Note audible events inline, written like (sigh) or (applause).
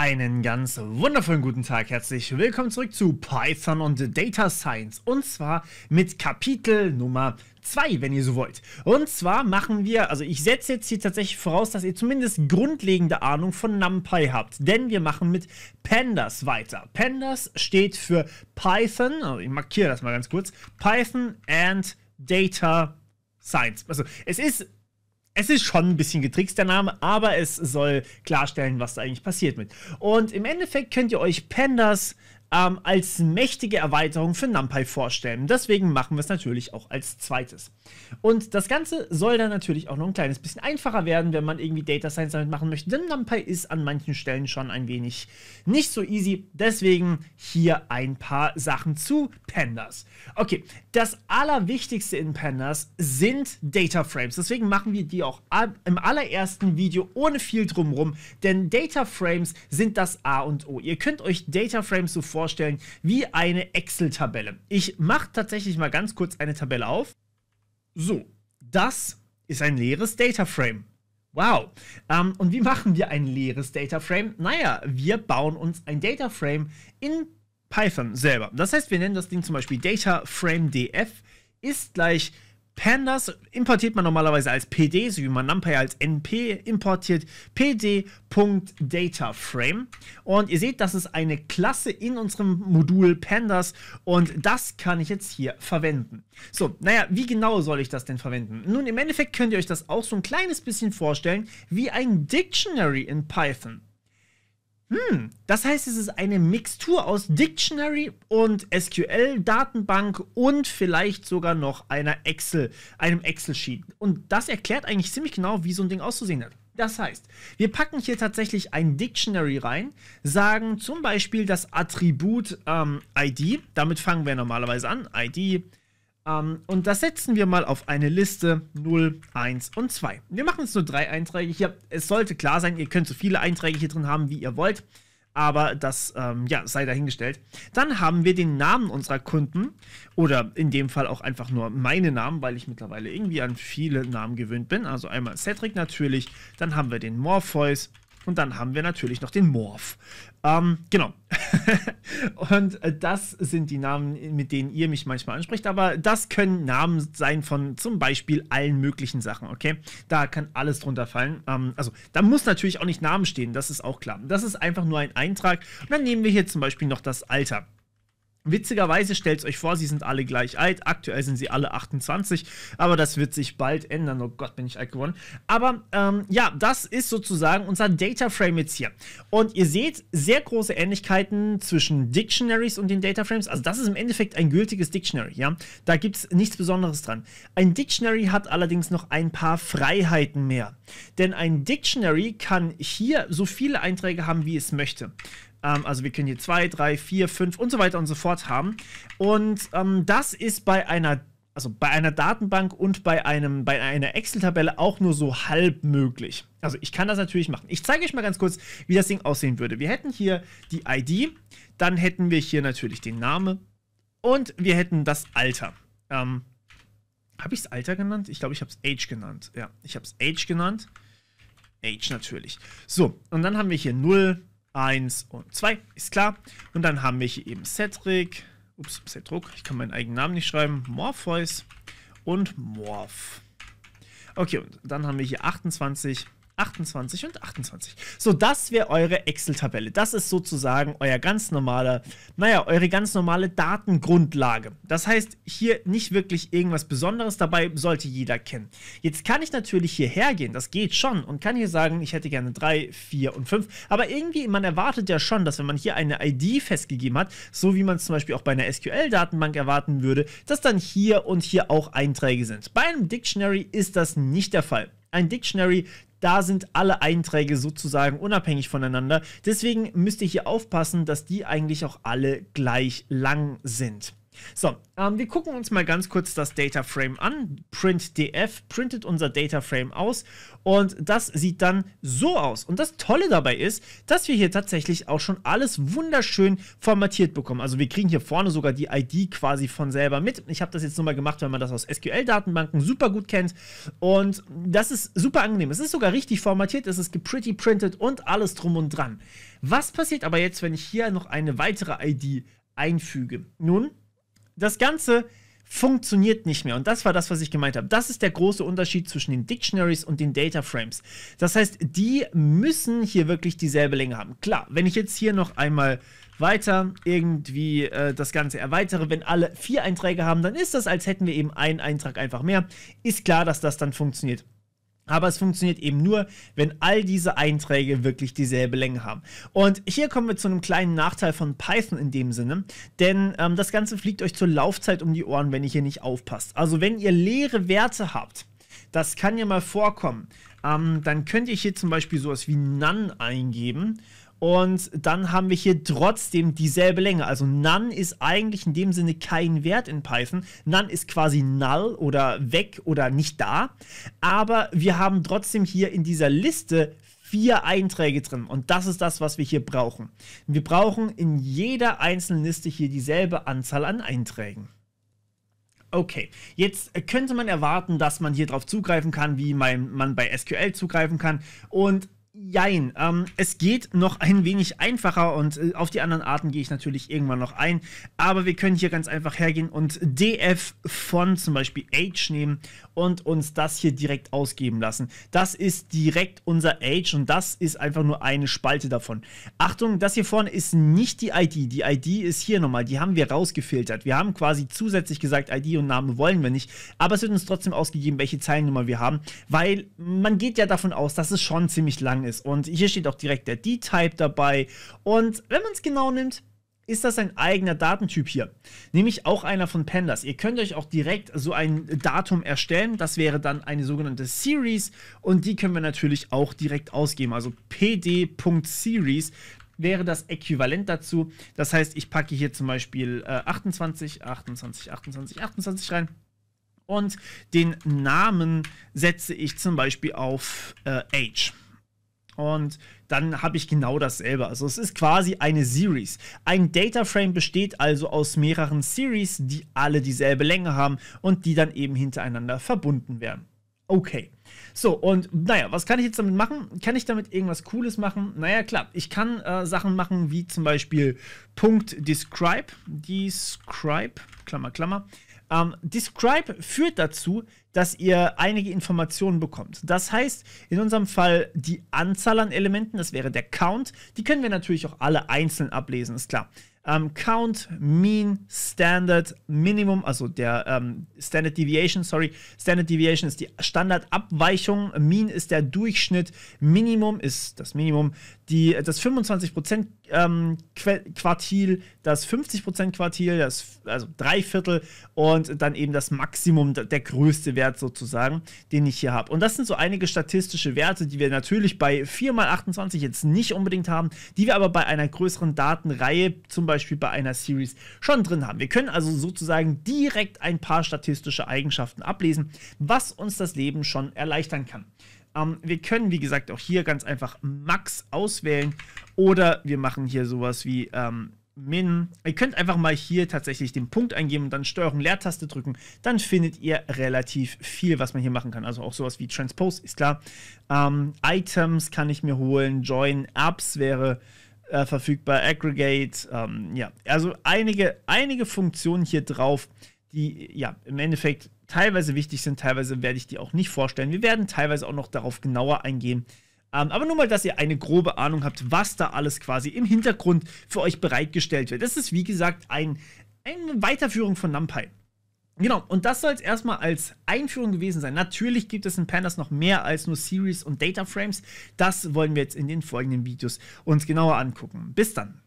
Einen ganz wundervollen guten Tag, herzlich willkommen zurück zu Python und Data Science und zwar mit Kapitel Nummer 2, wenn ihr so wollt. Und zwar machen wir, also ich setze jetzt hier tatsächlich voraus, dass ihr zumindest grundlegende Ahnung von NumPy habt, denn wir machen mit Pandas weiter. Pandas steht für Python, also ich markiere das mal ganz kurz, Python and Data Science. Also es ist es ist schon ein bisschen getrickst, der Name, aber es soll klarstellen, was da eigentlich passiert mit. Und im Endeffekt könnt ihr euch Pandas ähm, als mächtige Erweiterung für NumPy vorstellen. Deswegen machen wir es natürlich auch als zweites. Und das Ganze soll dann natürlich auch noch ein kleines bisschen einfacher werden, wenn man irgendwie Data Science damit machen möchte, denn NumPy ist an manchen Stellen schon ein wenig nicht so easy. Deswegen hier ein paar Sachen zu Pandas. Okay, das Allerwichtigste in Pandas sind Data Frames. Deswegen machen wir die auch im allerersten Video ohne viel drumrum, denn Data Frames sind das A und O. Ihr könnt euch Data Frames sofort vorstellen wie eine Excel-Tabelle. Ich mache tatsächlich mal ganz kurz eine Tabelle auf. So, das ist ein leeres Data Frame. Wow. Ähm, und wie machen wir ein leeres Data Frame? Naja, wir bauen uns ein Data Frame in Python selber. Das heißt, wir nennen das Ding zum Beispiel Data Frame DF ist gleich Pandas importiert man normalerweise als PD, so wie man NumPy als NP importiert, pd.dataframe. Und ihr seht, das ist eine Klasse in unserem Modul Pandas und das kann ich jetzt hier verwenden. So, naja, wie genau soll ich das denn verwenden? Nun, im Endeffekt könnt ihr euch das auch so ein kleines bisschen vorstellen wie ein Dictionary in Python. Hm, das heißt, es ist eine Mixtur aus Dictionary und SQL-Datenbank und vielleicht sogar noch einer Excel, einem Excel-Sheet. Und das erklärt eigentlich ziemlich genau, wie so ein Ding auszusehen hat. Das heißt, wir packen hier tatsächlich ein Dictionary rein, sagen zum Beispiel das Attribut ähm, ID, damit fangen wir normalerweise an, ID, ähm, und das setzen wir mal auf eine Liste 0, 1 und 2. Wir machen jetzt nur drei Einträge hier. Es sollte klar sein, ihr könnt so viele Einträge hier drin haben, wie ihr wollt. Aber das ähm, ja, sei dahingestellt. Dann haben wir den Namen unserer Kunden oder in dem Fall auch einfach nur meine Namen, weil ich mittlerweile irgendwie an viele Namen gewöhnt bin. Also einmal Cedric natürlich, dann haben wir den Morpheus, und dann haben wir natürlich noch den Morph. Ähm, genau. (laughs) und äh, das sind die Namen, mit denen ihr mich manchmal anspricht. Aber das können Namen sein von zum Beispiel allen möglichen Sachen, okay? Da kann alles drunter fallen. Ähm, also, da muss natürlich auch nicht Namen stehen, das ist auch klar. Das ist einfach nur ein Eintrag. Und dann nehmen wir hier zum Beispiel noch das Alter. Witzigerweise stellt euch vor, sie sind alle gleich alt. Aktuell sind sie alle 28, aber das wird sich bald ändern. Oh Gott, bin ich alt geworden. Aber ähm, ja, das ist sozusagen unser Data Frame jetzt hier. Und ihr seht sehr große Ähnlichkeiten zwischen Dictionaries und den Data Frames. Also das ist im Endeffekt ein gültiges Dictionary. Ja, da gibt es nichts Besonderes dran. Ein Dictionary hat allerdings noch ein paar Freiheiten mehr, denn ein Dictionary kann hier so viele Einträge haben, wie es möchte. Ähm, also wir können hier 2, 3, 4, 5 und so weiter und so fort haben. Und ähm, das ist bei einer also bei einer Datenbank und bei, einem, bei einer Excel-Tabelle auch nur so halb möglich. Also ich kann das natürlich machen. Ich zeige euch mal ganz kurz, wie das Ding aussehen würde. Wir hätten hier die ID, dann hätten wir hier natürlich den Namen und wir hätten das Alter. Ähm, habe ich es Alter genannt? Ich glaube, ich habe es Age genannt. Ja, ich habe es Age genannt. Age natürlich. So, und dann haben wir hier 0, 1 und 2, ist klar. Und dann haben wir hier eben Cedric, ups, Cedric, ich kann meinen eigenen Namen nicht schreiben, Morpheus und Morph. Okay, und dann haben wir hier 28 28 und 28. So, das wäre eure Excel-Tabelle. Das ist sozusagen euer ganz normaler, naja, eure ganz normale Datengrundlage. Das heißt, hier nicht wirklich irgendwas Besonderes dabei, sollte jeder kennen. Jetzt kann ich natürlich hierher gehen, das geht schon, und kann hier sagen, ich hätte gerne 3, 4 und 5. Aber irgendwie, man erwartet ja schon, dass wenn man hier eine ID festgegeben hat, so wie man es zum Beispiel auch bei einer SQL-Datenbank erwarten würde, dass dann hier und hier auch Einträge sind. Bei einem Dictionary ist das nicht der Fall. Ein Dictionary da sind alle Einträge sozusagen unabhängig voneinander. Deswegen müsst ihr hier aufpassen, dass die eigentlich auch alle gleich lang sind. So, ähm, wir gucken uns mal ganz kurz das Data Frame an. PrintDF printet unser Data Frame aus und das sieht dann so aus. Und das Tolle dabei ist, dass wir hier tatsächlich auch schon alles wunderschön formatiert bekommen. Also wir kriegen hier vorne sogar die ID quasi von selber mit. Ich habe das jetzt nochmal gemacht, weil man das aus SQL-Datenbanken super gut kennt und das ist super angenehm. Es ist sogar richtig formatiert, es ist gepretty printed und alles drum und dran. Was passiert aber jetzt, wenn ich hier noch eine weitere ID einfüge? Nun, das Ganze funktioniert nicht mehr. Und das war das, was ich gemeint habe. Das ist der große Unterschied zwischen den Dictionaries und den Data Frames. Das heißt, die müssen hier wirklich dieselbe Länge haben. Klar, wenn ich jetzt hier noch einmal weiter irgendwie äh, das Ganze erweitere, wenn alle vier Einträge haben, dann ist das, als hätten wir eben einen Eintrag einfach mehr. Ist klar, dass das dann funktioniert. Aber es funktioniert eben nur, wenn all diese Einträge wirklich dieselbe Länge haben. Und hier kommen wir zu einem kleinen Nachteil von Python in dem Sinne, denn ähm, das Ganze fliegt euch zur Laufzeit um die Ohren, wenn ihr hier nicht aufpasst. Also wenn ihr leere Werte habt, das kann ja mal vorkommen, ähm, dann könnt ihr hier zum Beispiel sowas wie none eingeben und dann haben wir hier trotzdem dieselbe Länge. Also none ist eigentlich in dem Sinne kein Wert in Python. None ist quasi null oder weg oder nicht da. Aber wir haben trotzdem hier in dieser Liste vier Einträge drin. Und das ist das, was wir hier brauchen. Wir brauchen in jeder einzelnen Liste hier dieselbe Anzahl an Einträgen. Okay, jetzt könnte man erwarten, dass man hier drauf zugreifen kann, wie man bei SQL zugreifen kann. Und Jein, ähm, es geht noch ein wenig einfacher und äh, auf die anderen Arten gehe ich natürlich irgendwann noch ein. Aber wir können hier ganz einfach hergehen und DF von zum Beispiel Age nehmen und uns das hier direkt ausgeben lassen. Das ist direkt unser Age und das ist einfach nur eine Spalte davon. Achtung, das hier vorne ist nicht die ID. Die ID ist hier nochmal, die haben wir rausgefiltert. Wir haben quasi zusätzlich gesagt, ID und Name wollen wir nicht. Aber es wird uns trotzdem ausgegeben, welche Zeilennummer wir haben, weil man geht ja davon aus, dass es schon ziemlich lang ist ist. Und hier steht auch direkt der D-Type dabei. Und wenn man es genau nimmt, ist das ein eigener Datentyp hier. Nämlich auch einer von Pandas. Ihr könnt euch auch direkt so ein Datum erstellen. Das wäre dann eine sogenannte Series. Und die können wir natürlich auch direkt ausgeben. Also pd.series wäre das Äquivalent dazu. Das heißt, ich packe hier zum Beispiel äh, 28, 28, 28, 28 rein. Und den Namen setze ich zum Beispiel auf äh, Age. Und dann habe ich genau dasselbe. Also es ist quasi eine Series. Ein Data Frame besteht also aus mehreren Series, die alle dieselbe Länge haben und die dann eben hintereinander verbunden werden. Okay. So, und naja, was kann ich jetzt damit machen? Kann ich damit irgendwas Cooles machen? Naja, klar, ich kann äh, Sachen machen wie zum Beispiel Punkt Describe, Describe, Klammer, Klammer, ähm, Describe führt dazu, dass ihr einige Informationen bekommt. Das heißt, in unserem Fall die Anzahl an Elementen, das wäre der Count, die können wir natürlich auch alle einzeln ablesen, ist klar ähm, Count, Mean, Standard, Minimum, also der ähm, Standard Deviation, sorry, Standard Deviation ist die Standardabweichung, Mean ist der Durchschnitt, Minimum ist das Minimum, die, das 25% ähm, Quartil, das 50% Quartil, das, also drei Viertel und dann eben das Maximum, der größte Wert sozusagen, den ich hier habe. Und das sind so einige statistische Werte, die wir natürlich bei 4x28 jetzt nicht unbedingt haben, die wir aber bei einer größeren Datenreihe zum Beispiel Beispiel bei einer Series schon drin haben. Wir können also sozusagen direkt ein paar statistische Eigenschaften ablesen, was uns das Leben schon erleichtern kann. Ähm, wir können, wie gesagt, auch hier ganz einfach Max auswählen oder wir machen hier sowas wie ähm, Min. Ihr könnt einfach mal hier tatsächlich den Punkt eingeben und dann Steuerung Leertaste drücken. Dann findet ihr relativ viel, was man hier machen kann. Also auch sowas wie Transpose ist klar. Ähm, Items kann ich mir holen. Join Apps wäre äh, verfügbar, Aggregate, ähm, ja, also einige, einige Funktionen hier drauf, die ja im Endeffekt teilweise wichtig sind, teilweise werde ich die auch nicht vorstellen. Wir werden teilweise auch noch darauf genauer eingehen. Ähm, aber nur mal, dass ihr eine grobe Ahnung habt, was da alles quasi im Hintergrund für euch bereitgestellt wird. Das ist wie gesagt ein, eine Weiterführung von NumPy. Genau, und das soll es erstmal als Einführung gewesen sein. Natürlich gibt es in Pandas noch mehr als nur Series und Data Frames. Das wollen wir jetzt in den folgenden Videos uns genauer angucken. Bis dann.